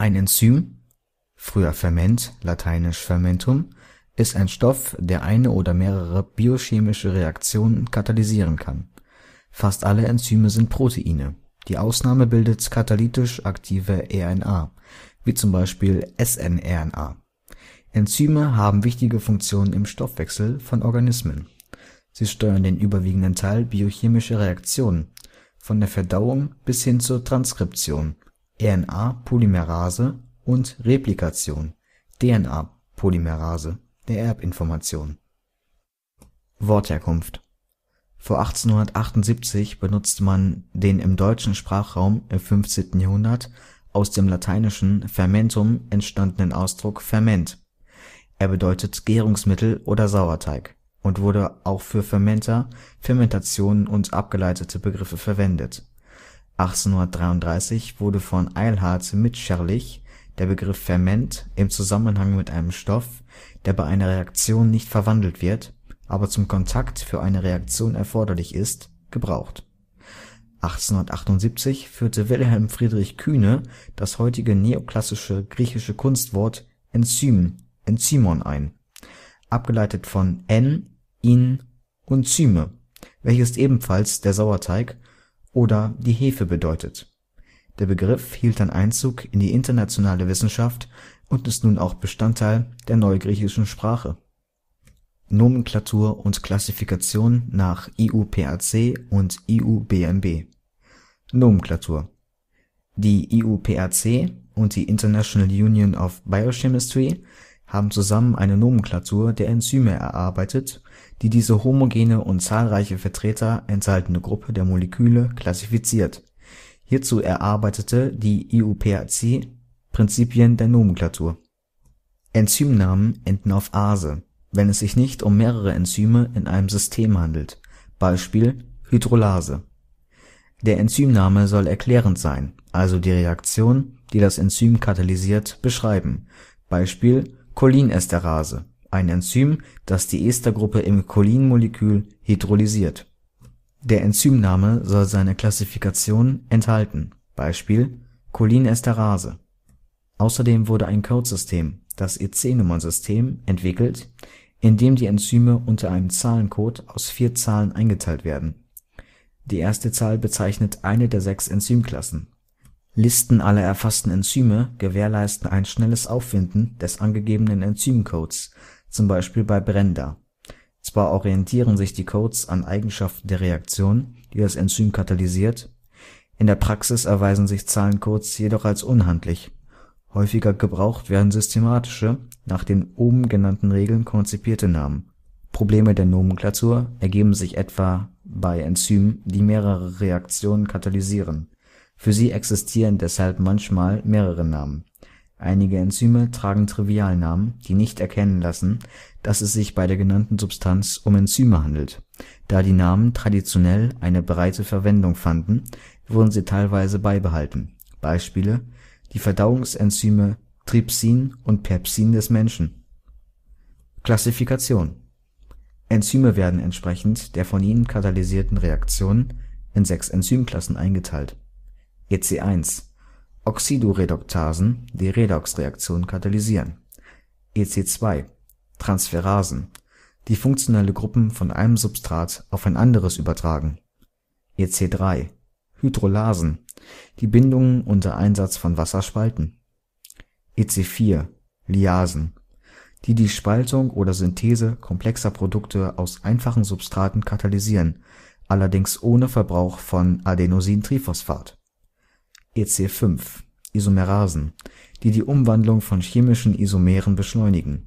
Ein Enzym (früher Ferment, lateinisch fermentum) ist ein Stoff, der eine oder mehrere biochemische Reaktionen katalysieren kann. Fast alle Enzyme sind Proteine, die Ausnahme bildet katalytisch aktive RNA, wie zum Beispiel snRNA. Enzyme haben wichtige Funktionen im Stoffwechsel von Organismen. Sie steuern den überwiegenden Teil biochemischer Reaktionen, von der Verdauung bis hin zur Transkription RNA-Polymerase und Replikation (DNA-Polymerase) der Erbinformation. Wortherkunft: Vor 1878 benutzte man den im deutschen Sprachraum im 15. Jahrhundert aus dem lateinischen fermentum entstandenen Ausdruck Ferment. Er bedeutet Gärungsmittel oder Sauerteig und wurde auch für Fermenter, Fermentationen und abgeleitete Begriffe verwendet 1833 wurde von Eilhard Mitscherlich der Begriff Ferment im Zusammenhang mit einem Stoff, der bei einer Reaktion nicht verwandelt wird, aber zum Kontakt für eine Reaktion erforderlich ist, gebraucht. 1878 führte Wilhelm Friedrich Kühne das heutige neoklassische griechische Kunstwort Enzym (Enzymon) ein, abgeleitet von N, in und zyme, welches ebenfalls der Sauerteig oder die Hefe bedeutet. Der Begriff hielt dann Einzug in die internationale Wissenschaft und ist nun auch Bestandteil der neugriechischen Sprache. Nomenklatur und Klassifikation nach IUPAC und IUBMB Nomenklatur Die IUPAC und die International Union of Biochemistry haben zusammen eine Nomenklatur der Enzyme erarbeitet die diese homogene und zahlreiche Vertreter enthaltene Gruppe der Moleküle klassifiziert. Hierzu erarbeitete die IUPAC Prinzipien der Nomenklatur. Enzymnamen enden auf ase, wenn es sich nicht um mehrere Enzyme in einem System handelt (Beispiel: Hydrolase). Der Enzymname soll erklärend sein, also die Reaktion, die das Enzym katalysiert, beschreiben (Beispiel: Cholinesterase ein Enzym, das die Estergruppe im Cholinmolekül hydrolysiert. Der Enzymname soll seine Klassifikation enthalten (Beispiel: Cholinesterase). Außerdem wurde ein Codesystem, das EC-Nummernsystem, entwickelt, in dem die Enzyme unter einem Zahlencode aus vier Zahlen eingeteilt werden. Die erste Zahl bezeichnet eine der sechs Enzymklassen. Listen aller erfassten Enzyme gewährleisten ein schnelles Auffinden des angegebenen Enzymcodes zum Beispiel bei Brenda. Zwar orientieren sich die Codes an Eigenschaften der Reaktion, die das Enzym katalysiert, in der Praxis erweisen sich Zahlencodes jedoch als unhandlich. Häufiger gebraucht werden systematische, nach den oben genannten Regeln konzipierte Namen. Probleme der Nomenklatur ergeben sich etwa bei Enzymen, die mehrere Reaktionen katalysieren. Für sie existieren deshalb manchmal mehrere Namen Einige Enzyme tragen Trivialnamen, die nicht erkennen lassen, dass es sich bei der genannten Substanz um Enzyme handelt. Da die Namen traditionell eine breite Verwendung fanden, wurden sie teilweise beibehalten (Beispiele: die Verdauungsenzyme Trypsin und Pepsin des Menschen). Klassifikation Enzyme werden entsprechend der von ihnen katalysierten Reaktion in sechs Enzymklassen eingeteilt: EC1 Oxidoreduktasen die Redoxreaktion katalysieren, EC2 Transferasen, die funktionelle Gruppen von einem Substrat auf ein anderes übertragen, EC3 Hydrolasen, die Bindungen unter Einsatz von Wasser spalten, EC4 Liasen, die die Spaltung oder Synthese komplexer Produkte aus einfachen Substraten katalysieren, allerdings ohne Verbrauch von Adenosintriphosphat EC5) Isomerasen, die die Umwandlung von chemischen Isomeren beschleunigen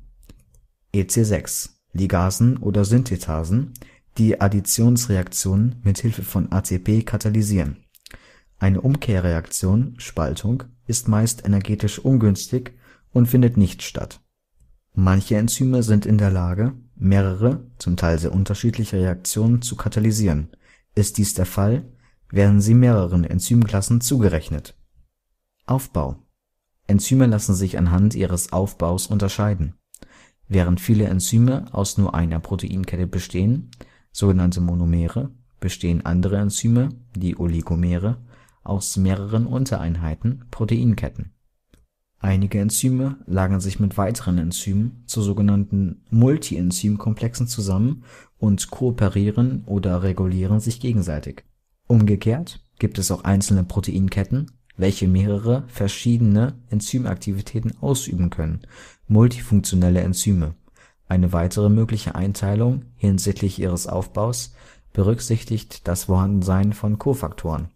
e EC6 Ligasen oder Synthetasen, die Additionsreaktionen mit Hilfe von ATP katalysieren. Eine Umkehrreaktion (Spaltung) ist meist energetisch ungünstig und findet nicht statt. Manche Enzyme sind in der Lage, mehrere, zum Teil sehr unterschiedliche Reaktionen zu katalysieren. Ist dies der Fall werden sie mehreren Enzymklassen zugerechnet. Aufbau: Enzyme lassen sich anhand ihres Aufbaus unterscheiden. Während viele Enzyme aus nur einer Proteinkette bestehen (sogenannte Monomere), bestehen andere Enzyme (die Oligomere) aus mehreren Untereinheiten (Proteinketten). Einige Enzyme lagern sich mit weiteren Enzymen zu sogenannten Multienzymkomplexen zusammen und kooperieren oder regulieren sich gegenseitig Umgekehrt gibt es auch einzelne Proteinketten, welche mehrere verschiedene Enzymaktivitäten ausüben können (multifunktionelle Enzyme). Eine weitere mögliche Einteilung hinsichtlich ihres Aufbaus berücksichtigt das Vorhandensein von Kofaktoren.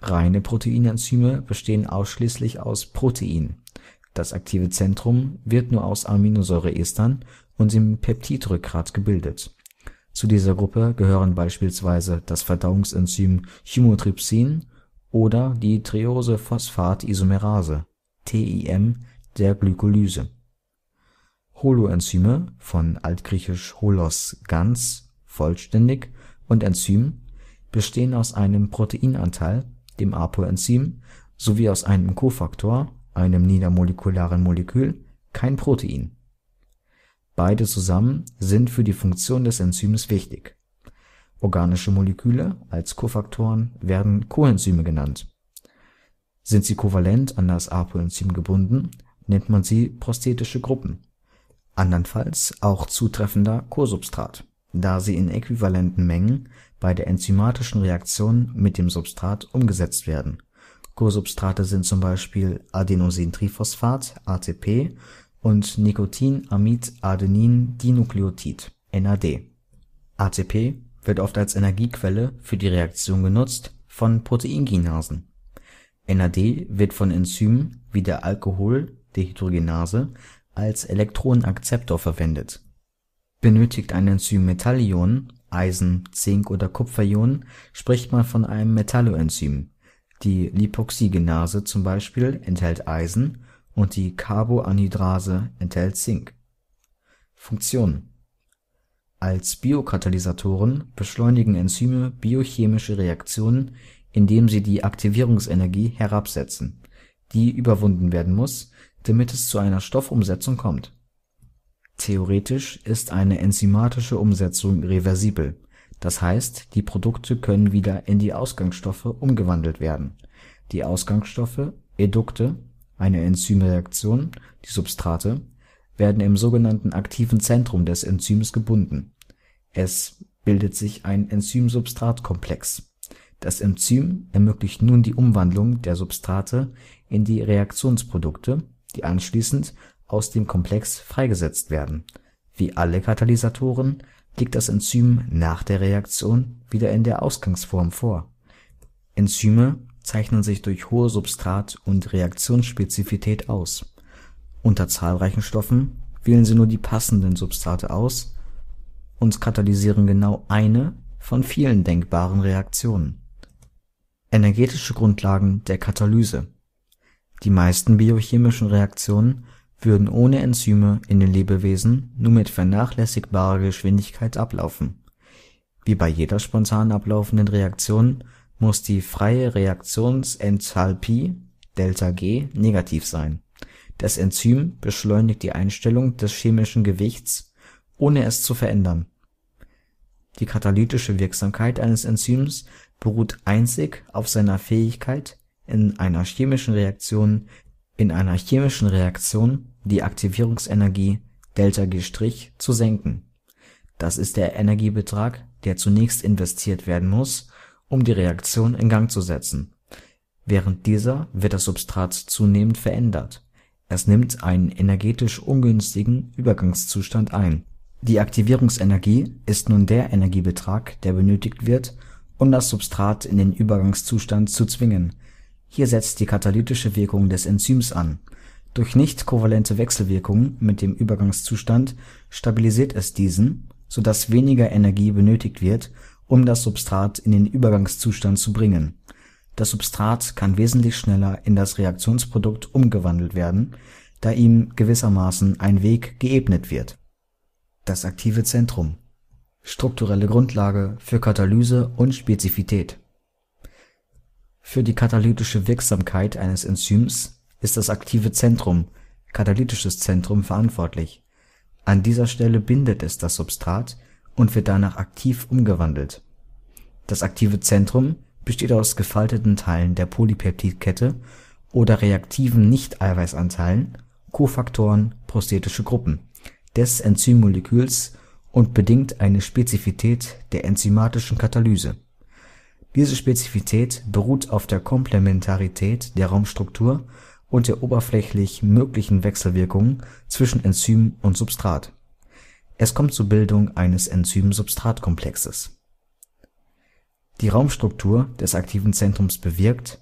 Reine Proteinenzyme bestehen ausschließlich aus Protein, das aktive Zentrum wird nur aus Aminosäureestern und dem Peptidrückgrat gebildet zu dieser Gruppe gehören beispielsweise das Verdauungsenzym Chymotrypsin oder die Triose-Phosphat-Isomerase (TIM) der Glykolyse. Holoenzyme (von altgriechisch holos „ ganz “,„ vollständig “und Enzym) bestehen aus einem Proteinanteil, dem Apoenzym, sowie aus einem Kofaktor, einem niedermolekularen Molekül (kein Protein Beide zusammen sind für die Funktion des Enzyms wichtig. Organische Moleküle als Kofaktoren werden Koenzyme genannt. Sind sie kovalent an das Apoenzym gebunden, nennt man sie prosthetische Gruppen, andernfalls auch zutreffender Kosubstrat, da sie in äquivalenten Mengen bei der enzymatischen Reaktion mit dem Substrat umgesetzt werden. Kosubstrate sind zum Beispiel Adenosintriphosphat (ATP und Nicotinamid-Adenin-Dinukleotid (NAD). ATP wird oft als Energiequelle für die Reaktion genutzt von Proteinkinasen. NAD wird von Enzymen wie der alkohol Alkoholdehydrogenase als Elektronenakzeptor verwendet. Benötigt ein Enzym Metallionen (Eisen Zink oder Kupferionen), spricht man von einem Metalloenzym. Die Lipoxygenase zum Beispiel enthält Eisen und die Carboanhydrase enthält Zink. Funktion: Als Biokatalysatoren beschleunigen Enzyme biochemische Reaktionen, indem sie die Aktivierungsenergie herabsetzen, die überwunden werden muss, damit es zu einer Stoffumsetzung kommt. Theoretisch ist eine enzymatische Umsetzung reversibel, das heißt, die Produkte können wieder in die Ausgangsstoffe umgewandelt werden. Die Ausgangsstoffe (Edukte eine Enzymreaktion, die Substrate, werden im sogenannten aktiven Zentrum des Enzyms gebunden. Es bildet sich ein Enzym-Substrat-Komplex. Das Enzym ermöglicht nun die Umwandlung der Substrate in die Reaktionsprodukte, die anschließend aus dem Komplex freigesetzt werden. Wie alle Katalysatoren liegt das Enzym nach der Reaktion wieder in der Ausgangsform vor. Enzyme zeichnen sich durch hohe Substrat und Reaktionsspezifität aus. Unter zahlreichen Stoffen wählen sie nur die passenden Substrate aus und katalysieren genau eine von vielen denkbaren Reaktionen. Energetische Grundlagen der Katalyse Die meisten biochemischen Reaktionen würden ohne Enzyme in den Lebewesen nur mit vernachlässigbarer Geschwindigkeit ablaufen. Wie bei jeder spontan ablaufenden Reaktion muss die freie Reaktionsenthalpie Delta G negativ sein. Das Enzym beschleunigt die Einstellung des chemischen Gewichts, ohne es zu verändern. Die katalytische Wirksamkeit eines Enzyms beruht einzig auf seiner Fähigkeit, in einer chemischen Reaktion in einer chemischen Reaktion die Aktivierungsenergie Delta (Δg’) zu senken. Das ist der Energiebetrag, der zunächst investiert werden muss um die Reaktion in Gang zu setzen. Während dieser wird das Substrat zunehmend verändert, es nimmt einen energetisch ungünstigen Übergangszustand ein. Die Aktivierungsenergie ist nun der Energiebetrag, der benötigt wird, um das Substrat in den Übergangszustand zu zwingen. Hier setzt die katalytische Wirkung des Enzyms an. Durch nicht kovalente Wechselwirkungen mit dem Übergangszustand stabilisiert es diesen, so dass weniger Energie benötigt wird um das Substrat in den Übergangszustand zu bringen. Das Substrat kann wesentlich schneller in das Reaktionsprodukt umgewandelt werden, da ihm gewissermaßen ein Weg geebnet wird. Das aktive Zentrum – strukturelle Grundlage für Katalyse und Spezifität. Für die katalytische Wirksamkeit eines Enzyms ist das aktive Zentrum (katalytisches Zentrum) verantwortlich. An dieser Stelle bindet es das Substrat und wird danach aktiv umgewandelt. Das aktive Zentrum besteht aus gefalteten Teilen der Polypeptidkette oder reaktiven Nicht-Eiweißanteilen (Kofaktoren, prosthetische Gruppen) des Enzymmoleküls und bedingt eine Spezifität der enzymatischen Katalyse. Diese Spezifität beruht auf der Komplementarität der Raumstruktur und der oberflächlich möglichen Wechselwirkungen zwischen Enzym und Substrat es kommt zur Bildung eines Enzym-Substrat-Komplexes. Die Raumstruktur des aktiven Zentrums bewirkt,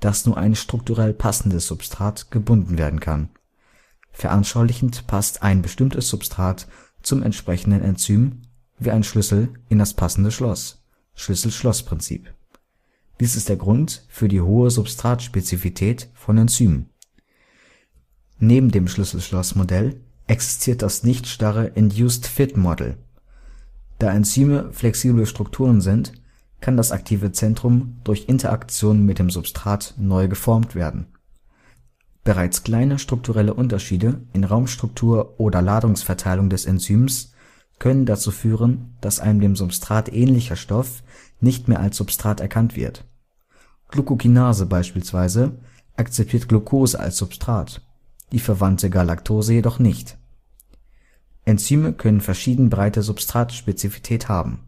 dass nur ein strukturell passendes Substrat gebunden werden kann. Veranschaulichend passt ein bestimmtes Substrat zum entsprechenden Enzym wie ein Schlüssel in das passende Schloss (Schlüssel-Schloss-Prinzip). Dies ist der Grund für die hohe Substratspezifität von Enzymen. Neben dem Schlüssel-Schloss-Modell existiert das nicht starre induced fit Model. Da Enzyme flexible Strukturen sind, kann das aktive Zentrum durch Interaktion mit dem Substrat neu geformt werden. Bereits kleine strukturelle Unterschiede in Raumstruktur oder Ladungsverteilung des Enzyms können dazu führen, dass einem dem Substrat ähnlicher Stoff nicht mehr als Substrat erkannt wird. Glucokinase beispielsweise akzeptiert Glucose als Substrat, die verwandte Galactose jedoch nicht Enzyme können verschieden breite Substratspezifität haben.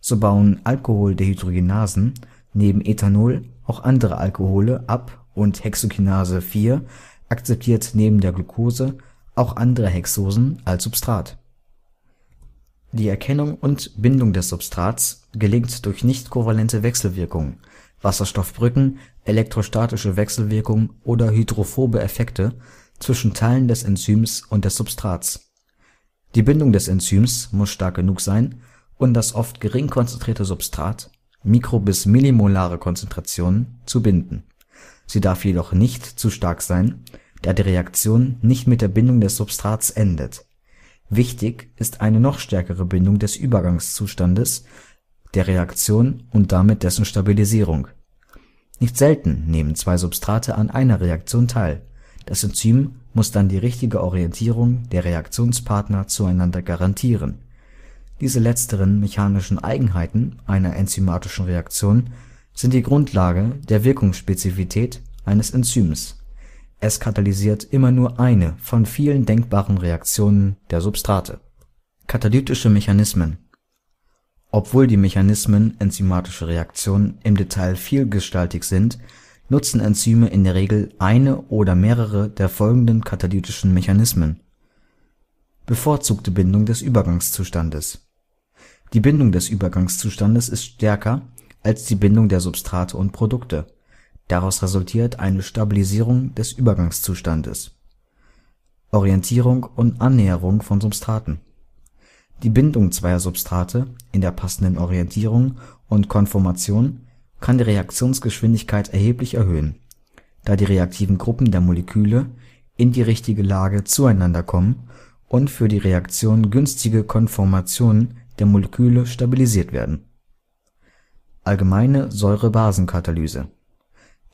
So bauen Alkoholdehydrogenasen neben Ethanol auch andere Alkohole ab und Hexokinase 4 akzeptiert neben der Glucose auch andere Hexosen als Substrat. Die Erkennung und Bindung des Substrats gelingt durch nicht-kovalente Wechselwirkungen (Wasserstoffbrücken, elektrostatische Wechselwirkung oder hydrophobe Effekte) zwischen Teilen des Enzyms und des Substrats die Bindung des Enzyms muss stark genug sein, um das oft gering konzentrierte Substrat (mikro bis millimolare Konzentrationen) zu binden. Sie darf jedoch nicht zu stark sein, da die Reaktion nicht mit der Bindung des Substrats endet. Wichtig ist eine noch stärkere Bindung des Übergangszustandes der Reaktion und damit dessen Stabilisierung. Nicht selten nehmen zwei Substrate an einer Reaktion teil das Enzym muss dann die richtige Orientierung der Reaktionspartner zueinander garantieren. Diese letzteren mechanischen Eigenheiten einer enzymatischen Reaktion sind die Grundlage der Wirkungsspezifität eines Enzyms. Es katalysiert immer nur eine von vielen denkbaren Reaktionen der Substrate. Katalytische Mechanismen Obwohl die Mechanismen enzymatischer Reaktionen im Detail vielgestaltig sind nutzen Enzyme in der Regel eine oder mehrere der folgenden katalytischen Mechanismen: Bevorzugte Bindung des Übergangszustandes: Die Bindung des Übergangszustandes ist stärker als die Bindung der Substrate und Produkte, daraus resultiert eine Stabilisierung des Übergangszustandes. Orientierung und Annäherung von Substraten: Die Bindung zweier Substrate in der passenden Orientierung und Konformation kann die Reaktionsgeschwindigkeit erheblich erhöhen, da die reaktiven Gruppen der Moleküle in die richtige Lage zueinander kommen und für die Reaktion günstige Konformationen der Moleküle stabilisiert werden. Allgemeine Säure-Basen-Katalyse: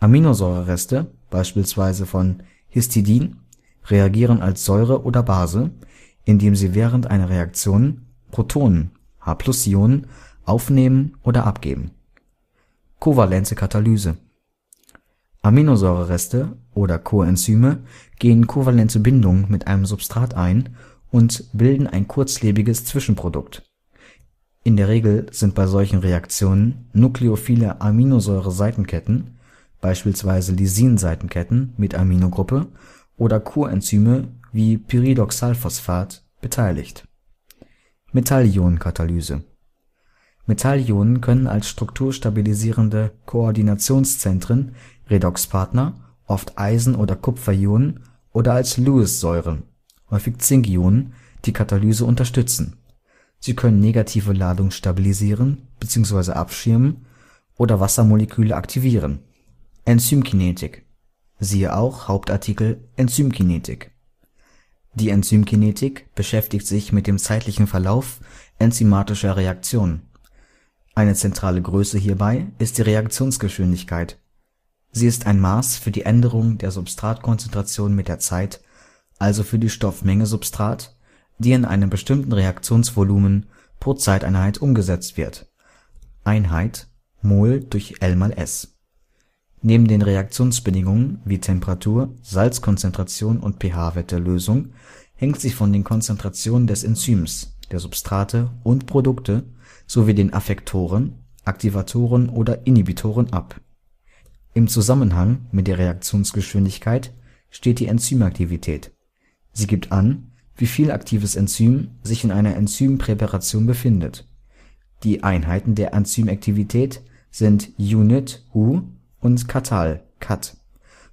Aminosäurereste, beispielsweise von Histidin, reagieren als Säure oder Base, indem sie während einer Reaktion Protonen (H+-Ionen) aufnehmen oder abgeben Kovalente Katalyse: Aminosäurereste oder Koenzyme gehen kovalente Bindungen mit einem Substrat ein und bilden ein kurzlebiges Zwischenprodukt. In der Regel sind bei solchen Reaktionen nukleophile Aminosäure-Seitenketten, (beispielsweise Lysin-Seitenketten mit Aminogruppe) oder Koenzyme wie Pyridoxalphosphat beteiligt. Metallionenkatalyse Metallionen können als strukturstabilisierende Koordinationszentren (Redoxpartner), oft Eisen oder Kupferionen oder als Lewis-Säuren (häufig Zinkionen) die Katalyse unterstützen. Sie können negative Ladungen stabilisieren bzw. abschirmen oder Wassermoleküle aktivieren. Enzymkinetik (siehe auch Hauptartikel Enzymkinetik) Die Enzymkinetik beschäftigt sich mit dem zeitlichen Verlauf enzymatischer Reaktionen eine zentrale Größe hierbei ist die Reaktionsgeschwindigkeit. Sie ist ein Maß für die Änderung der Substratkonzentration mit der Zeit, also für die Stoffmenge Substrat, die in einem bestimmten Reaktionsvolumen pro Zeiteinheit umgesetzt wird (Einheit: Mol/L/S). durch mal Neben den Reaktionsbedingungen wie Temperatur, Salzkonzentration und pH-Wert der Lösung hängt sie von den Konzentrationen des Enzyms, der Substrate und Produkte sowie den Affektoren, Aktivatoren oder Inhibitoren ab. Im Zusammenhang mit der Reaktionsgeschwindigkeit steht die Enzymaktivität. Sie gibt an, wie viel aktives Enzym sich in einer Enzympräparation befindet. Die Einheiten der Enzymaktivität sind Unit (U) und Katal (Kat),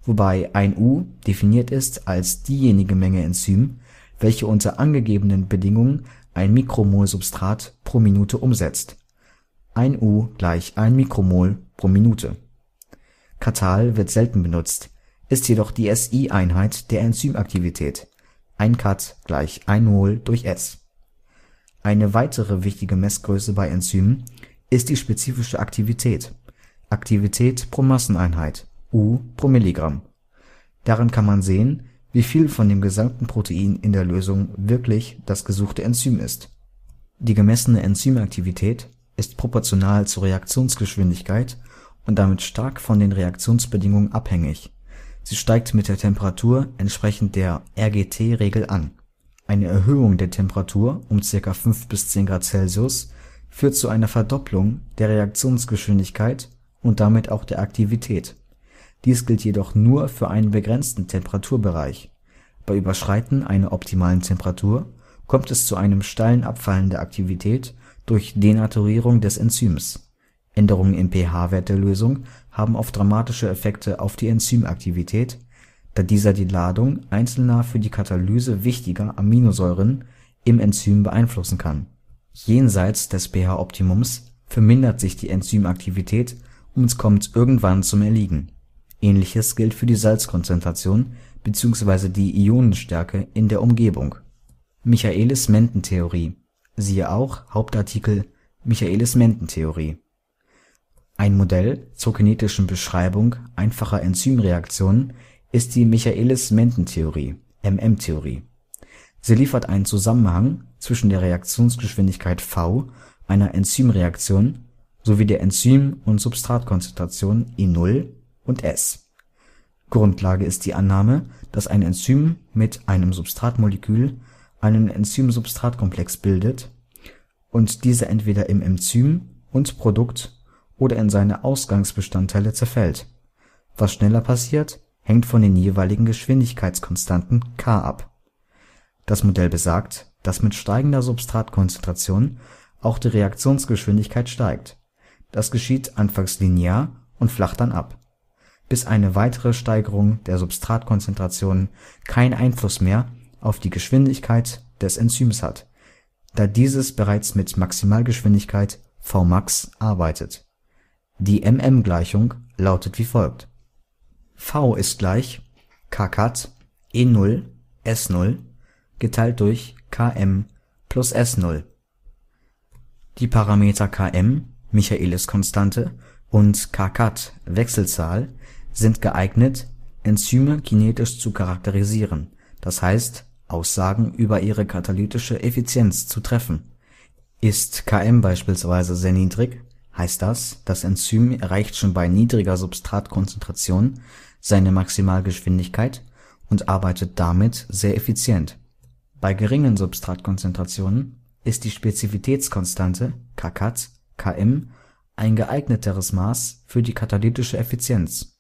wobei ein U definiert ist als diejenige Menge Enzym, welche unter angegebenen Bedingungen 1 Mikromol Substrat pro Minute umsetzt (1 U gleich 1 Mikromol/Minute). pro Katal wird selten benutzt, ist jedoch die SI-Einheit der Enzymaktivität (1Kat 1 Mol/s). durch Eine weitere wichtige Messgröße bei Enzymen ist die spezifische Aktivität (Aktivität pro Masseneinheit, u pro Milligramm. Daran kann man sehen wie viel von dem gesamten Protein in der Lösung wirklich das gesuchte Enzym ist. Die gemessene Enzymaktivität ist proportional zur Reaktionsgeschwindigkeit und damit stark von den Reaktionsbedingungen abhängig. Sie steigt mit der Temperatur entsprechend der RGT-Regel an. Eine Erhöhung der Temperatur um ca. 5 bis 10 Grad Celsius führt zu einer Verdopplung der Reaktionsgeschwindigkeit und damit auch der Aktivität dies gilt jedoch nur für einen begrenzten Temperaturbereich. Bei Überschreiten einer optimalen Temperatur kommt es zu einem steilen Abfallen der Aktivität durch Denaturierung des Enzyms. Änderungen im pH-Wert der Lösung haben oft dramatische Effekte auf die Enzymaktivität, da dieser die Ladung einzelner für die Katalyse wichtiger Aminosäuren im Enzym beeinflussen kann. Jenseits des pH-Optimums vermindert sich die Enzymaktivität und es kommt irgendwann zum Erliegen Ähnliches gilt für die Salzkonzentration bzw. die Ionenstärke in der Umgebung. Michaelis-Menten-Theorie (siehe auch Hauptartikel Michaelis-Menten-Theorie) Ein Modell zur kinetischen Beschreibung einfacher Enzymreaktionen ist die Michaelis-Menten-Theorie (MM-Theorie). Sie liefert einen Zusammenhang zwischen der Reaktionsgeschwindigkeit v einer Enzymreaktion sowie der Enzym und Substratkonzentration E0 und S. Grundlage ist die Annahme, dass ein Enzym mit einem Substratmolekül einen Enzym-Substrat-Komplex bildet und dieser entweder im Enzym und Produkt oder in seine Ausgangsbestandteile zerfällt. Was schneller passiert, hängt von den jeweiligen Geschwindigkeitskonstanten k ab. Das Modell besagt, dass mit steigender Substratkonzentration auch die Reaktionsgeschwindigkeit steigt. Das geschieht anfangs linear und flacht dann ab bis eine weitere Steigerung der Substratkonzentrationen keinen Einfluss mehr auf die Geschwindigkeit des Enzyms hat, da dieses bereits mit Maximalgeschwindigkeit Vmax arbeitet. Die MM-Gleichung lautet wie folgt: V ist gleich kcat E0/S0 geteilt durch Km plus S0. Die Parameter Km Michaelis-Konstante, und kcat (Wechselzahl sind geeignet, Enzyme kinetisch zu charakterisieren, das heißt Aussagen über ihre katalytische Effizienz zu treffen. Ist Km beispielsweise sehr niedrig, heißt das, das Enzym erreicht schon bei niedriger Substratkonzentration seine Maximalgeschwindigkeit und arbeitet damit sehr effizient. Bei geringen Substratkonzentrationen ist die Spezifitätskonstante kcat Km ein geeigneteres Maß für die katalytische Effizienz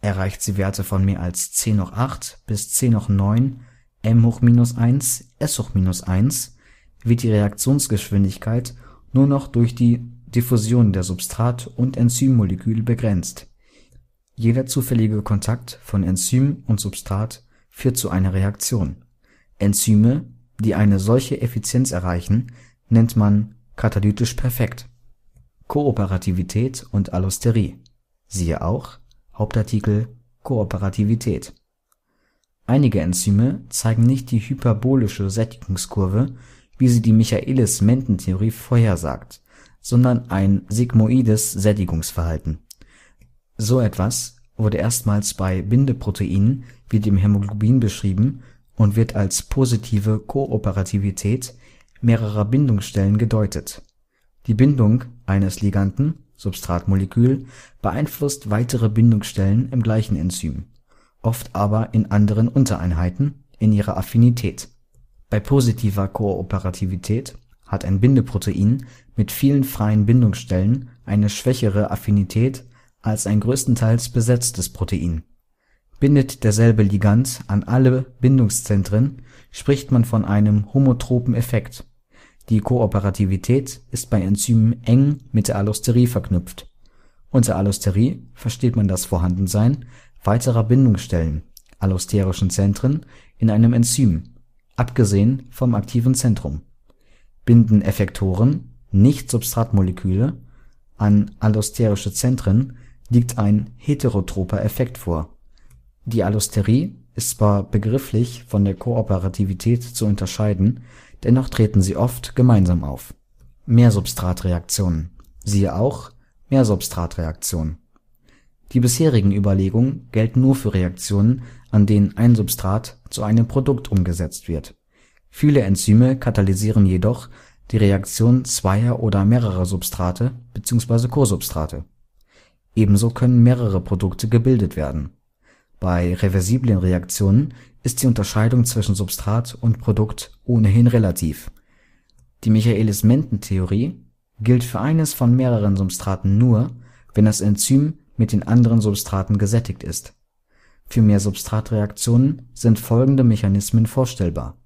erreicht sie Werte von mehr als 10 hoch 8 bis 10 hoch 9 m hoch-1, minus S hoch-1, minus wird die Reaktionsgeschwindigkeit nur noch durch die Diffusion der Substrat und Enzymmoleküle begrenzt. Jeder zufällige Kontakt von Enzym und Substrat führt zu einer Reaktion. Enzyme, die eine solche Effizienz erreichen, nennt man katalytisch perfekt. Kooperativität und Allosterie, siehe auch Hauptartikel: Kooperativität Einige Enzyme zeigen nicht die hyperbolische Sättigungskurve, wie sie die Michaelis-Menten-Theorie vorhersagt, sondern ein sigmoides Sättigungsverhalten. So etwas wurde erstmals bei Bindeproteinen wie dem Hämoglobin beschrieben und wird als positive Kooperativität mehrerer Bindungsstellen gedeutet. Die Bindung eines Liganden Substratmolekül beeinflusst weitere Bindungsstellen im gleichen Enzym, oft aber in anderen Untereinheiten, in ihrer Affinität. Bei positiver Kooperativität hat ein Bindeprotein mit vielen freien Bindungsstellen eine schwächere Affinität als ein größtenteils besetztes Protein. Bindet derselbe Ligand an alle Bindungszentren, spricht man von einem homotropen Effekt die Kooperativität ist bei Enzymen eng mit der Allosterie verknüpft. Unter Allosterie versteht man das Vorhandensein weiterer Bindungsstellen (allosterischen Zentren) in einem Enzym, abgesehen vom aktiven Zentrum. Binden Effektoren (nicht-Substratmoleküle) an allosterische Zentren, liegt ein heterotroper Effekt vor. Die Allosterie ist zwar begrifflich von der Kooperativität zu unterscheiden dennoch treten sie oft gemeinsam auf. Mehrsubstratreaktionen (siehe auch Mehrsubstratreaktion). Die bisherigen Überlegungen gelten nur für Reaktionen, an denen ein Substrat zu einem Produkt umgesetzt wird. Viele Enzyme katalysieren jedoch die Reaktion zweier oder mehrerer Substrate bzw. Kosubstrate. Ebenso können mehrere Produkte gebildet werden. Bei reversiblen Reaktionen ist die Unterscheidung zwischen Substrat und Produkt ohnehin relativ. Die Michaelis-Menten-Theorie gilt für eines von mehreren Substraten nur, wenn das Enzym mit den anderen Substraten gesättigt ist. Für mehr Substratreaktionen sind folgende Mechanismen vorstellbar: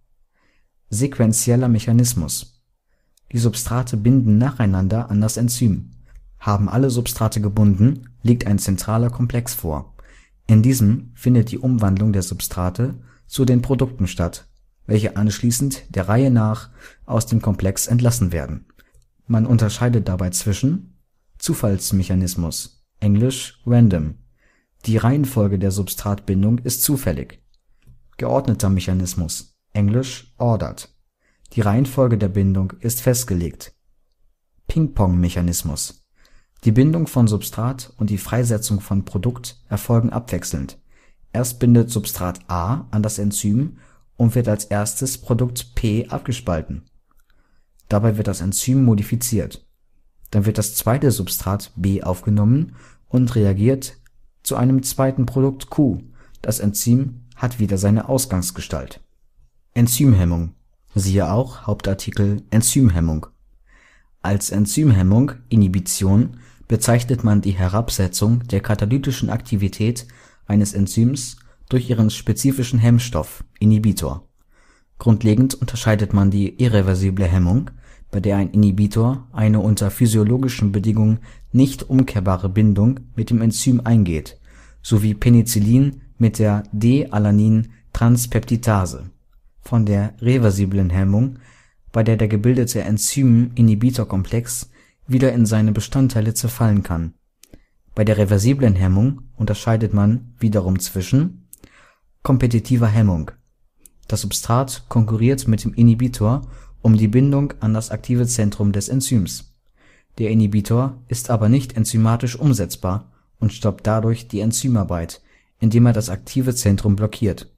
Sequenzieller Mechanismus: Die Substrate binden nacheinander an das Enzym. Haben alle Substrate gebunden, liegt ein zentraler Komplex vor in diesem findet die Umwandlung der Substrate zu den Produkten statt, welche anschließend der Reihe nach aus dem Komplex entlassen werden. Man unterscheidet dabei zwischen: Zufallsmechanismus mechanismus (engl. random): Die Reihenfolge der Substratbindung ist zufällig. Geordneter Mechanismus (engl. ordered): Die Reihenfolge der Bindung ist festgelegt. Ping-Pong-Mechanismus die Bindung von Substrat und die Freisetzung von Produkt erfolgen abwechselnd. Erst bindet Substrat A an das Enzym und wird als erstes Produkt P abgespalten. Dabei wird das Enzym modifiziert. Dann wird das zweite Substrat B aufgenommen und reagiert zu einem zweiten Produkt Q, das Enzym hat wieder seine Ausgangsgestalt. Enzymhemmung (siehe auch Hauptartikel Enzymhemmung) Als Enzymhemmung (Inhibition bezeichnet man die Herabsetzung der katalytischen Aktivität eines Enzyms durch ihren spezifischen Hemmstoff (Inhibitor). Grundlegend unterscheidet man die irreversible Hemmung, bei der ein Inhibitor eine unter physiologischen Bedingungen nicht umkehrbare Bindung mit dem Enzym eingeht, sowie Penicillin mit der D-Alanin-Transpeptidase, von der reversiblen Hemmung, bei der der gebildete Enzym-Inhibitor-Komplex wieder in seine Bestandteile zerfallen kann. Bei der reversiblen Hemmung unterscheidet man wiederum zwischen: Kompetitiver Hemmung: Das Substrat konkurriert mit dem Inhibitor um die Bindung an das aktive Zentrum des Enzyms. Der Inhibitor ist aber nicht enzymatisch umsetzbar und stoppt dadurch die Enzymarbeit, indem er das aktive Zentrum blockiert.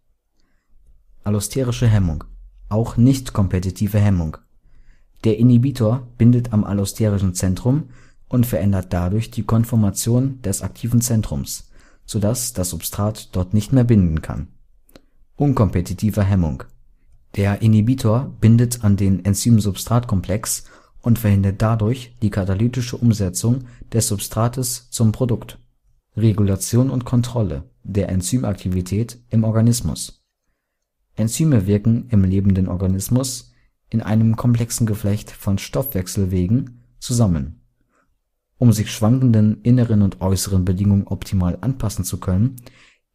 Allosterische Hemmung: Auch nicht-kompetitive Hemmung der Inhibitor bindet am allosterischen Zentrum und verändert dadurch die Konformation des aktiven Zentrums, so dass das Substrat dort nicht mehr binden kann. Unkompetitive Hemmung: Der Inhibitor bindet an den Enzym-Substrat-Komplex und verhindert dadurch die katalytische Umsetzung des Substrates zum Produkt. Regulation und Kontrolle der Enzymaktivität im Organismus: Enzyme wirken im lebenden Organismus in einem komplexen Geflecht von Stoffwechselwegen zusammen. Um sich schwankenden inneren und äußeren Bedingungen optimal anpassen zu können,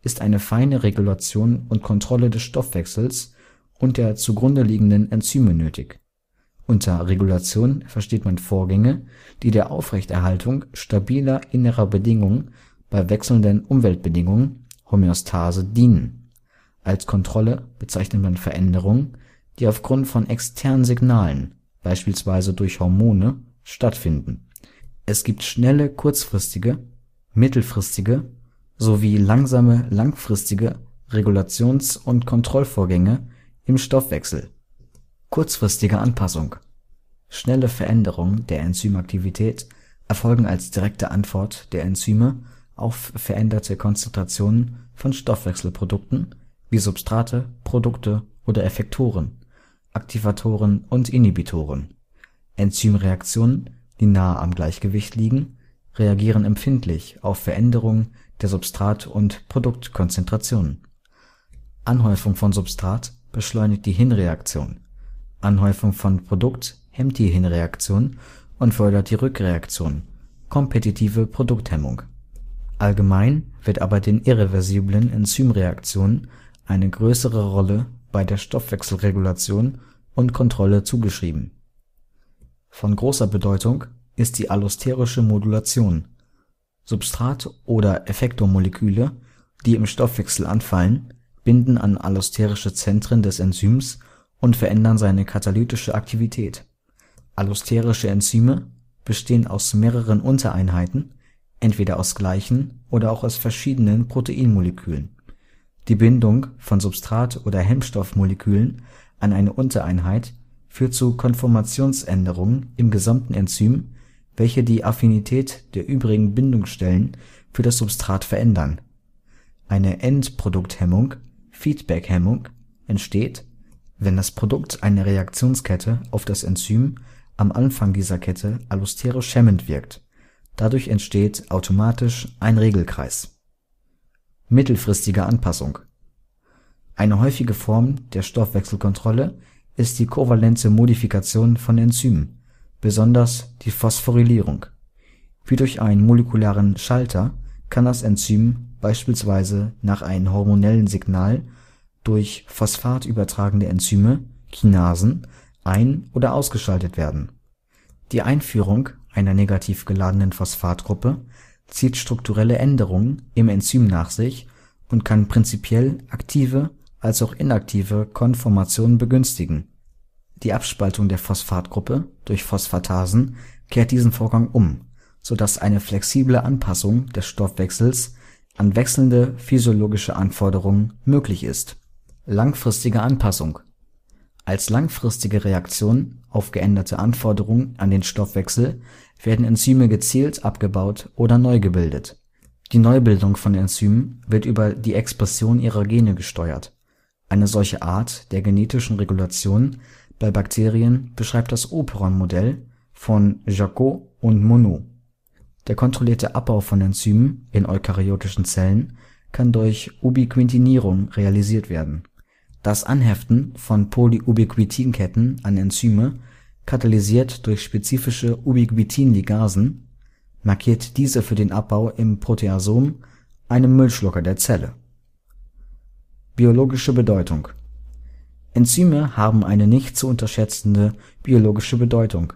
ist eine feine Regulation und Kontrolle des Stoffwechsels und der zugrunde liegenden Enzyme nötig. Unter Regulation versteht man Vorgänge, die der Aufrechterhaltung stabiler innerer Bedingungen bei wechselnden Umweltbedingungen (Homöostase) dienen. Als Kontrolle bezeichnet man Veränderungen die aufgrund von externen Signalen (beispielsweise durch Hormone) stattfinden. Es gibt schnelle kurzfristige, mittelfristige sowie langsame langfristige Regulations und Kontrollvorgänge im Stoffwechsel. Kurzfristige Anpassung: Schnelle Veränderungen der Enzymaktivität erfolgen als direkte Antwort der Enzyme auf veränderte Konzentrationen von Stoffwechselprodukten wie Substrate, Produkte oder Effektoren Aktivatoren und Inhibitoren. Enzymreaktionen, die nahe am Gleichgewicht liegen, reagieren empfindlich auf Veränderungen der Substrat und Produktkonzentrationen. Anhäufung von Substrat beschleunigt die Hinreaktion, Anhäufung von Produkt hemmt die Hinreaktion und fördert die Rückreaktion (kompetitive Produkthemmung). Allgemein wird aber den irreversiblen Enzymreaktionen eine größere Rolle bei der Stoffwechselregulation und Kontrolle zugeschrieben. Von großer Bedeutung ist die allosterische Modulation. Substrat oder Effektormoleküle, die im Stoffwechsel anfallen, binden an allosterische Zentren des Enzyms und verändern seine katalytische Aktivität. Allosterische Enzyme bestehen aus mehreren Untereinheiten, entweder aus gleichen oder auch aus verschiedenen Proteinmolekülen die Bindung von Substrat oder Hemmstoffmolekülen an eine Untereinheit führt zu Konformationsänderungen im gesamten Enzym, welche die Affinität der übrigen Bindungsstellen für das Substrat verändern. Eine Endprodukthemmung (Feedbackhemmung) entsteht, wenn das Produkt einer Reaktionskette auf das Enzym am Anfang dieser Kette allosterisch hemmend wirkt. Dadurch entsteht automatisch ein Regelkreis Mittelfristige Anpassung: Eine häufige Form der Stoffwechselkontrolle ist die kovalente Modifikation von Enzymen, besonders die Phosphorylierung. Wie durch einen molekularen Schalter kann das Enzym beispielsweise nach einem hormonellen Signal durch phosphat-übertragende Enzyme (Kinasen) ein oder ausgeschaltet werden. Die Einführung einer negativ geladenen Phosphatgruppe zieht strukturelle Änderungen im Enzym nach sich und kann prinzipiell aktive als auch inaktive Konformationen begünstigen. Die Abspaltung der Phosphatgruppe durch Phosphatasen kehrt diesen Vorgang um, so dass eine flexible Anpassung des Stoffwechsels an wechselnde physiologische Anforderungen möglich ist. Langfristige Anpassung Als langfristige Reaktion auf geänderte Anforderungen an den Stoffwechsel werden Enzyme gezielt abgebaut oder neu gebildet. Die Neubildung von Enzymen wird über die Expression ihrer Gene gesteuert. Eine solche Art der genetischen Regulation bei Bakterien beschreibt das Operon-Modell von Jacot und Monod. Der kontrollierte Abbau von Enzymen in eukaryotischen Zellen kann durch Ubiquitinierung realisiert werden. Das Anheften von Polyubiquitin-Ketten an Enzyme katalysiert durch spezifische Ubiquitin-Ligasen, markiert diese für den Abbau im Proteasom, einem Müllschlucker der Zelle. Biologische Bedeutung Enzyme haben eine nicht zu unterschätzende biologische Bedeutung.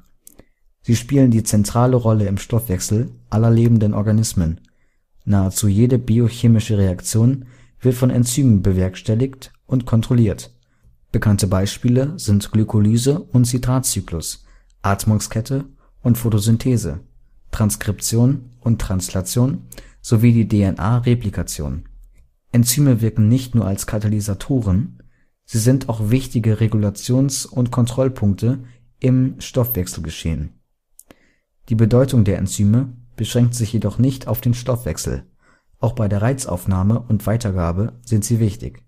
Sie spielen die zentrale Rolle im Stoffwechsel aller lebenden Organismen. Nahezu jede biochemische Reaktion wird von Enzymen bewerkstelligt und kontrolliert Bekannte Beispiele sind Glykolyse und Citratzyklus, Atmungskette und Photosynthese, Transkription und Translation sowie die DNA-Replikation. Enzyme wirken nicht nur als Katalysatoren, sie sind auch wichtige Regulations und Kontrollpunkte im Stoffwechselgeschehen. Die Bedeutung der Enzyme beschränkt sich jedoch nicht auf den Stoffwechsel, auch bei der Reizaufnahme und weitergabe sind sie wichtig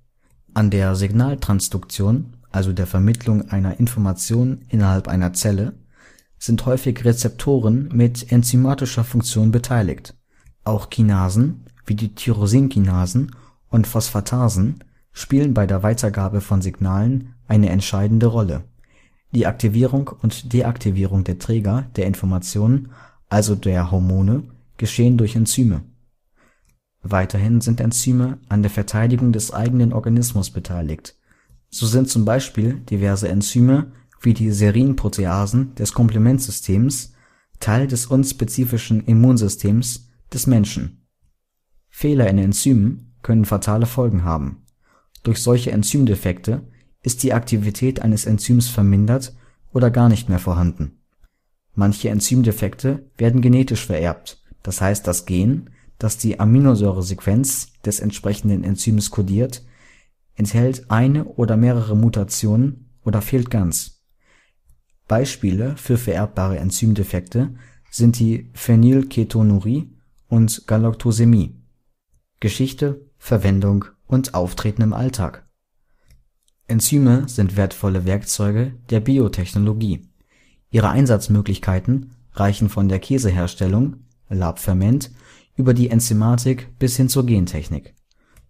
an der Signaltransduktion, also der Vermittlung einer Information innerhalb einer Zelle, sind häufig Rezeptoren mit enzymatischer Funktion beteiligt. Auch Kinasen wie die Tyrosinkinasen und Phosphatasen spielen bei der Weitergabe von Signalen eine entscheidende Rolle. Die Aktivierung und Deaktivierung der Träger der Informationen, also der Hormone, geschehen durch Enzyme Weiterhin sind Enzyme an der Verteidigung des eigenen Organismus beteiligt. So sind zum Beispiel diverse Enzyme wie die Serinproteasen des Komplementsystems Teil des unspezifischen Immunsystems des Menschen. Fehler in Enzymen können fatale Folgen haben. Durch solche Enzymdefekte ist die Aktivität eines Enzyms vermindert oder gar nicht mehr vorhanden. Manche Enzymdefekte werden genetisch vererbt, das heißt das Gen das die Aminosäuresequenz des entsprechenden Enzyms kodiert, enthält eine oder mehrere Mutationen oder fehlt ganz. Beispiele für vererbbare Enzymdefekte sind die Phenylketonurie und Galaktosämie. Geschichte, Verwendung und Auftreten im Alltag Enzyme sind wertvolle Werkzeuge der Biotechnologie. Ihre Einsatzmöglichkeiten reichen von der Käseherstellung (Labferment über die Enzymatik bis hin zur Gentechnik.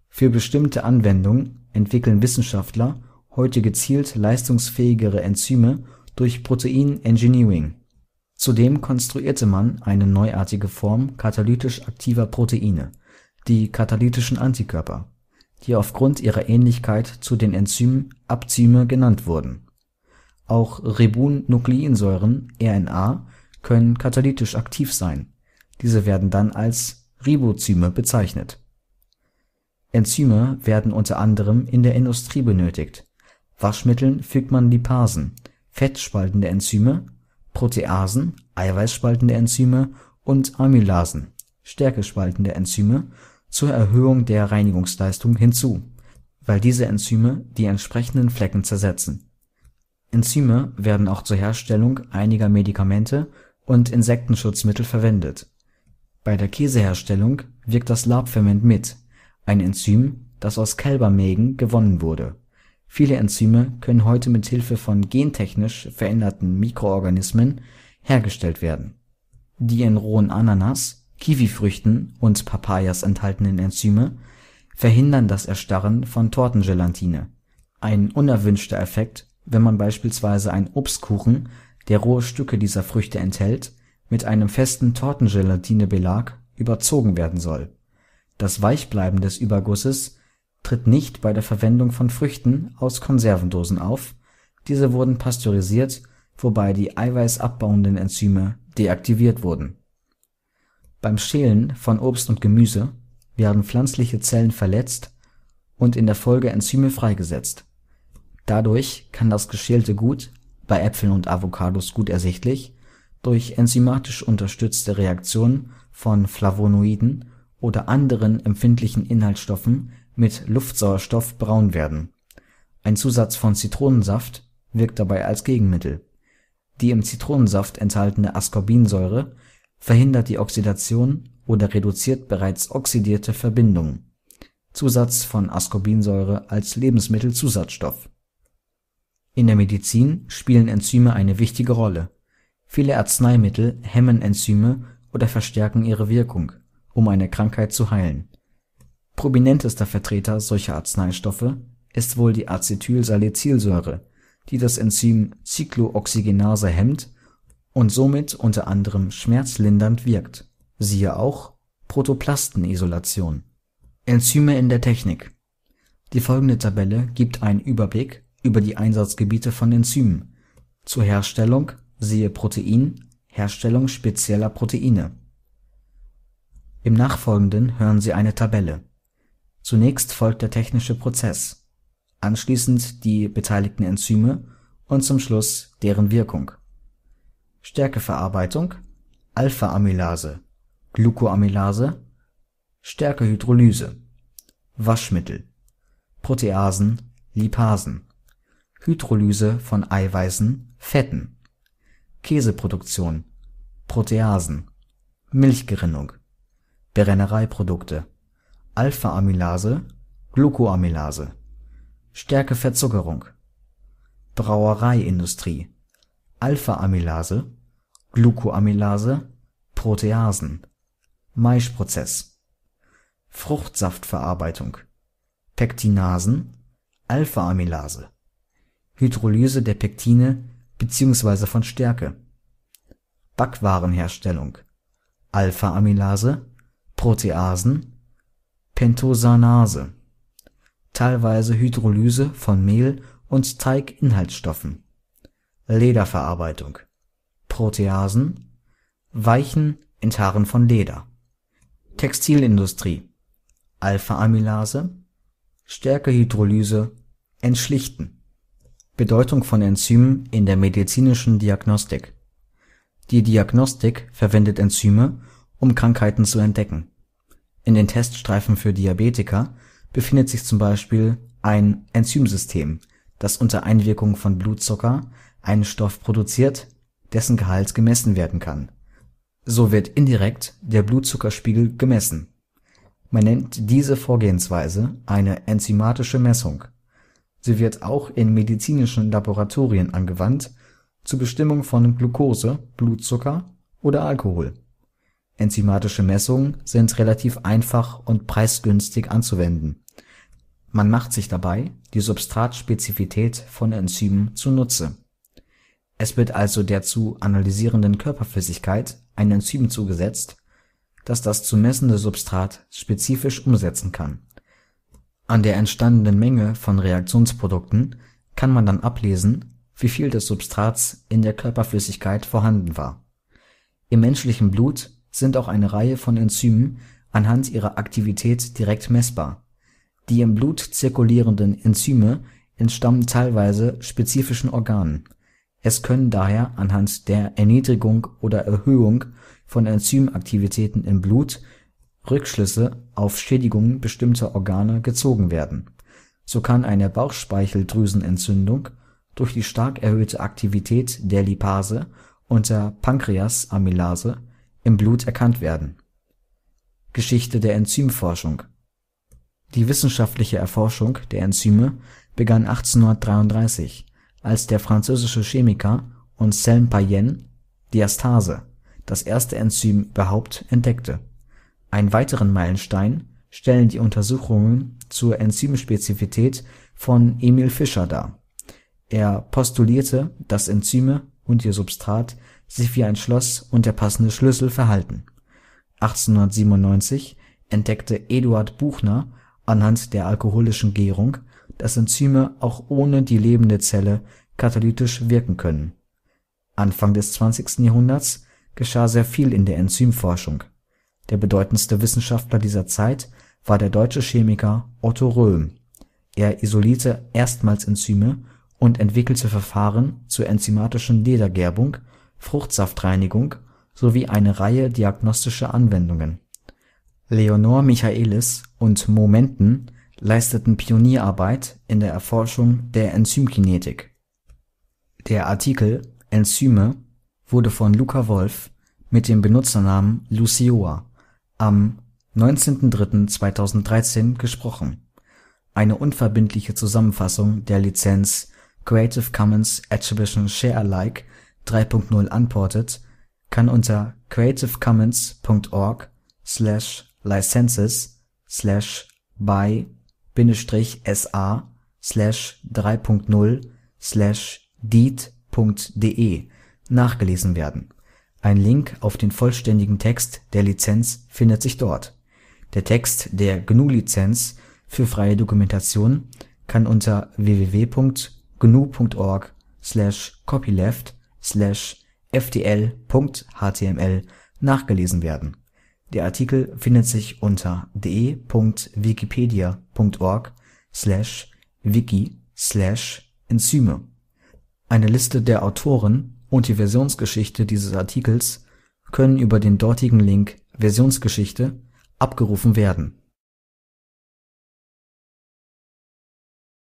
Für bestimmte Anwendungen entwickeln Wissenschaftler heute gezielt leistungsfähigere Enzyme durch Protein-Engineering. Zudem konstruierte man eine neuartige Form katalytisch aktiver Proteine, die katalytischen Antikörper, die aufgrund ihrer Ähnlichkeit zu den Enzymen Abzyme genannt wurden. Auch Ribonukleinsäuren (RNA) können katalytisch aktiv sein diese werden dann als Ribozyme bezeichnet. Enzyme werden unter anderem in der Industrie benötigt. Waschmitteln fügt man Lipasen, fettspaltende Enzyme, Proteasen, eiweißspaltende Enzyme und Amylasen, stärkespaltende Enzyme zur Erhöhung der Reinigungsleistung hinzu, weil diese Enzyme die entsprechenden Flecken zersetzen. Enzyme werden auch zur Herstellung einiger Medikamente und Insektenschutzmittel verwendet bei der Käseherstellung wirkt das Labferment mit, ein Enzym, das aus Kälbermägen gewonnen wurde. Viele Enzyme können heute mit Hilfe von gentechnisch veränderten Mikroorganismen hergestellt werden. Die in rohen Ananas, Kiwifrüchten und Papayas enthaltenen Enzyme verhindern das Erstarren von Tortengelatine, ein unerwünschter Effekt, wenn man beispielsweise einen Obstkuchen, der rohe Stücke dieser Früchte enthält mit einem festen Tortengelatinebelag überzogen werden soll. Das Weichbleiben des Übergusses tritt nicht bei der Verwendung von Früchten aus Konservendosen auf, diese wurden pasteurisiert, wobei die eiweißabbauenden Enzyme deaktiviert wurden. Beim Schälen von Obst und Gemüse werden pflanzliche Zellen verletzt und in der Folge Enzyme freigesetzt. Dadurch kann das geschälte Gut (bei Äpfeln und Avocados gut ersichtlich durch enzymatisch unterstützte Reaktionen von Flavonoiden oder anderen empfindlichen Inhaltsstoffen mit Luftsauerstoff braun werden. Ein Zusatz von Zitronensaft wirkt dabei als Gegenmittel. Die im Zitronensaft enthaltene Ascorbinsäure verhindert die Oxidation oder reduziert bereits oxidierte Verbindungen (Zusatz von Ascorbinsäure als Lebensmittelzusatzstoff). In der Medizin spielen Enzyme eine wichtige Rolle Viele Arzneimittel hemmen Enzyme oder verstärken ihre Wirkung, um eine Krankheit zu heilen. Prominentester Vertreter solcher Arzneistoffe ist wohl die Acetylsalicylsäure, die das Enzym Cyclooxygenase hemmt und somit unter anderem schmerzlindernd wirkt. Siehe auch Protoplastenisolation. Enzyme in der Technik Die folgende Tabelle gibt einen Überblick über die Einsatzgebiete von Enzymen zur Herstellung siehe Protein, Herstellung spezieller Proteine). Im Nachfolgenden hören Sie eine Tabelle. Zunächst folgt der technische Prozess, anschließend die beteiligten Enzyme und zum Schluss deren Wirkung. Stärkeverarbeitung Alpha-Amylase Glucoamylase Stärkehydrolyse Waschmittel Proteasen Lipasen Hydrolyse von Eiweißen, Fetten Käseproduktion, Proteasen, Milchgerinnung, Brennereiprodukte, Alpha-Amylase, Glucoamylase, Stärkeverzuckerung, Brauereiindustrie, Alpha-Amylase, Glucoamylase, Proteasen, Maischprozess, Fruchtsaftverarbeitung, Pektinasen, Alpha-Amylase, Hydrolyse der Pektine beziehungsweise von Stärke. Backwarenherstellung Alpha-Amylase, Proteasen, Pentosanase, teilweise Hydrolyse von Mehl und Teiginhaltsstoffen, Lederverarbeitung, Proteasen, Weichen, Enthaaren von Leder, Textilindustrie, Alpha-Amylase, Stärkehydrolyse, Entschlichten Bedeutung von Enzymen in der medizinischen Diagnostik Die Diagnostik verwendet Enzyme, um Krankheiten zu entdecken. In den Teststreifen für Diabetiker befindet sich zum Beispiel ein Enzymsystem, das unter Einwirkung von Blutzucker einen Stoff produziert, dessen Gehalt gemessen werden kann. So wird indirekt der Blutzuckerspiegel gemessen. Man nennt diese Vorgehensweise eine enzymatische Messung Sie wird auch in medizinischen Laboratorien angewandt zur Bestimmung von Glucose (Blutzucker) oder Alkohol. Enzymatische Messungen sind relativ einfach und preisgünstig anzuwenden. Man macht sich dabei die Substratspezifität von Enzymen zunutze. Es wird also der zu analysierenden Körperflüssigkeit ein Enzym zugesetzt, das das zu messende Substrat spezifisch umsetzen kann an der entstandenen Menge von Reaktionsprodukten kann man dann ablesen, wie viel des Substrats in der Körperflüssigkeit vorhanden war. Im menschlichen Blut sind auch eine Reihe von Enzymen anhand ihrer Aktivität direkt messbar. Die im Blut zirkulierenden Enzyme entstammen teilweise spezifischen Organen. Es können daher anhand der Erniedrigung oder Erhöhung von Enzymaktivitäten im Blut Rückschlüsse auf Schädigungen bestimmter Organe gezogen werden. So kann eine Bauchspeicheldrüsenentzündung durch die stark erhöhte Aktivität der Lipase und der Pankreasamylase im Blut erkannt werden. Geschichte der Enzymforschung Die wissenschaftliche Erforschung der Enzyme begann 1833, als der französische Chemiker Anselme Payen Diastase, das erste Enzym überhaupt, entdeckte einen weiteren Meilenstein stellen die Untersuchungen zur Enzymspezifität von Emil Fischer dar. Er postulierte, dass Enzyme und ihr Substrat sich wie ein Schloss und der passende Schlüssel verhalten. 1897 entdeckte Eduard Buchner anhand der alkoholischen Gärung, dass Enzyme auch ohne die lebende Zelle katalytisch wirken können. Anfang des 20. Jahrhunderts geschah sehr viel in der Enzymforschung der bedeutendste Wissenschaftler dieser Zeit war der deutsche Chemiker Otto Röhm. Er isolierte erstmals Enzyme und entwickelte Verfahren zur enzymatischen Ledergerbung, Fruchtsaftreinigung sowie eine Reihe diagnostischer Anwendungen. Leonor Michaelis und Mo Menten leisteten Pionierarbeit in der Erforschung der Enzymkinetik. Der Artikel Enzyme wurde von Luca Wolf mit dem Benutzernamen Lucioa am 19.03.2013 gesprochen. Eine unverbindliche Zusammenfassung der Lizenz Creative Commons Attribution Share Alike 3.0 Punkt Unported kann unter creativecommons.org/licenses/by-sa/3.0/deed.de slash slash slash slash e nachgelesen werden ein Link auf den vollständigen Text der Lizenz findet sich dort. Der Text der GNU-Lizenz für freie Dokumentation kann unter www.gnu.org/copyleft/fdl.html slash slash nachgelesen werden. Der Artikel findet sich unter de.wikipedia.org/wiki/Enzyme. slash slash Eine Liste der Autoren und die Versionsgeschichte dieses Artikels können über den dortigen Link Versionsgeschichte abgerufen werden